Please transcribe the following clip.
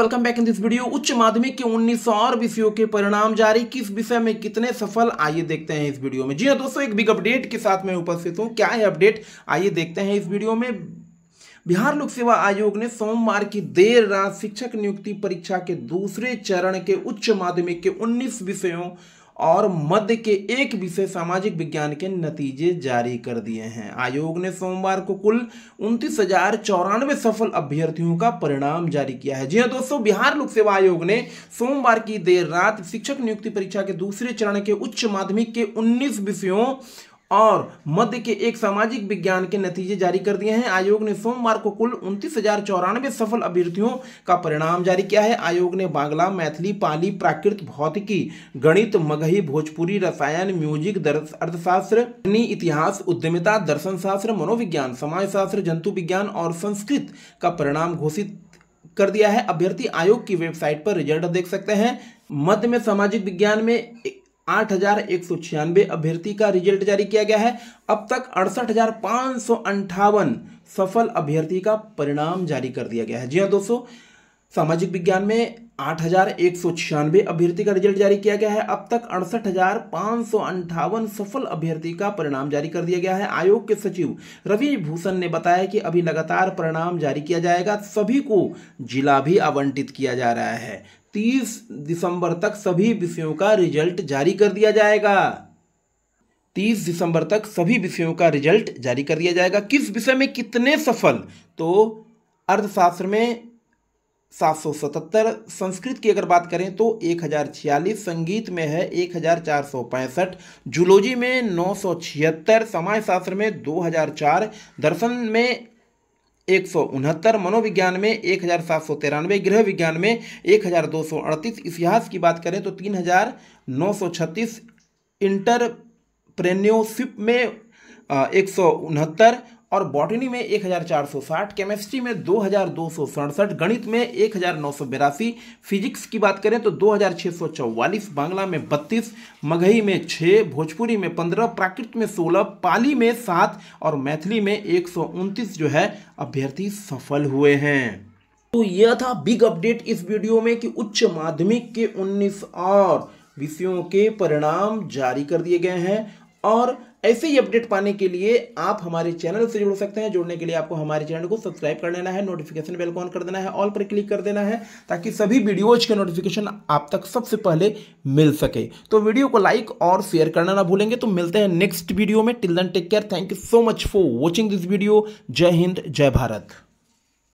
welcome back in this video उच्च माध्यमिक के 19 और विषयों के परिणाम जारी किस विषय में कितने सफल आइए देखते हैं इस वीडियो में जी हाँ दोस्तों एक बिग अपडेट के साथ मैं उपस्थित हूँ क्या है अपडेट आइए देखते हैं इस वीडियो में बिहार लोक सेवा आयोग ने सोमवार की देर रात शिक्षक नियुक्ति परीक्षा के दूसरे चरण के उच्च माध्यमिक के उन्नीस विषयों और मध्य के एक विषय सामाजिक विज्ञान के नतीजे जारी कर दिए हैं आयोग ने सोमवार को कुल उनतीस हजार चौरानवे सफल अभ्यर्थियों का परिणाम जारी किया है जी हाँ दोस्तों बिहार लोक सेवा आयोग ने सोमवार की देर रात शिक्षक नियुक्ति परीक्षा के दूसरे चरण के उच्च माध्यमिक के उन्नीस विषयों और मध्य के एक सामाजिक विज्ञान के नतीजे जारी कर दिए हैं आयोग ने सोमवार को कुल उनतीस हजार चौरानवे सफल अभ्यर्थियों का परिणाम जारी किया है आयोग ने बांग्ला मैथिली पाली प्राकृत भौतिकी गणित मगही भोजपुरी रसायन म्यूजिक अर्थशास्त्र इतिहास उद्यमिता दर्शन शास्त्र मनोविज्ञान समाज शास्त्र जंतु विज्ञान और संस्कृत का परिणाम घोषित कर दिया है अभ्यर्थी आयोग की वेबसाइट पर रिजल्ट देख सकते हैं मध्य में सामाजिक विज्ञान में आठ हजार एक सौ छियानवे अभ्यर्थी का रिजल्ट जारी किया गया है अब तक अड़सठ हजार सौ अंठावन सफल अभ्यर्थी का परिणाम जारी कर दिया गया है जी हाँ दोस्तों सामाजिक विज्ञान में आठ हजार एक सौ छियानवे अभ्यर्थी का रिजल्ट जारी किया गया है अब तक अड़सठ हजार पाँच सौ अंठावन सफल अभ्यर्थी का परिणाम जारी कर दिया गया है आयोग के सचिव रवि भूषण ने बताया कि अभी लगातार परिणाम जारी किया जाएगा सभी को जिला भी आवंटित किया जा रहा है तीस दिसंबर तक सभी विषयों का रिजल्ट जारी कर दिया जाएगा तीस दिसंबर तक सभी विषयों का रिजल्ट जारी कर दिया जाएगा किस विषय में कितने सफल तो अर्थशास्त्र में 777 संस्कृत की अगर बात करें तो 1046 संगीत में है 1465 जूलॉजी में नौ सौ समाज समाजशास्त्र में 2004 दर्शन में एक सौ उनहत्तर मनोविज्ञान में एक हज़ार सात सौ तिरानवे गृह विज्ञान में एक हज़ार दो सौ अड़तीस इतिहास की बात करें तो तीन हज़ार नौ सौ छत्तीस इंटरप्रेन्योरशिप में एक सौ उनहत्तर और बॉटनी में 1460, केमिस्ट्री में दो हज़ार गणित में एक फिजिक्स की बात करें तो चौवालीस बांग्ला में 32, मगही में 6, भोजपुरी में 15, प्राकृत में 16, पाली में 7 और मैथिली में एक जो है अभ्यर्थी सफल हुए हैं तो यह था बिग अपडेट इस वीडियो में कि उच्च माध्यमिक के 19 और विषयों के परिणाम जारी कर दिए गए हैं और ऐसे ही अपडेट पाने के लिए आप हमारे चैनल से जुड़ सकते हैं जुड़ने के लिए आपको हमारे चैनल को सब्सक्राइब कर लेना है नोटिफिकेशन बेल को ऑन कर देना है ऑल पर क्लिक कर देना है ताकि सभी वीडियोज के नोटिफिकेशन आप तक सबसे पहले मिल सके तो वीडियो को लाइक और शेयर करना ना भूलेंगे तो मिलते हैं नेक्स्ट वीडियो में till then take care thank you so much for watching this video जय हिंद जय भारत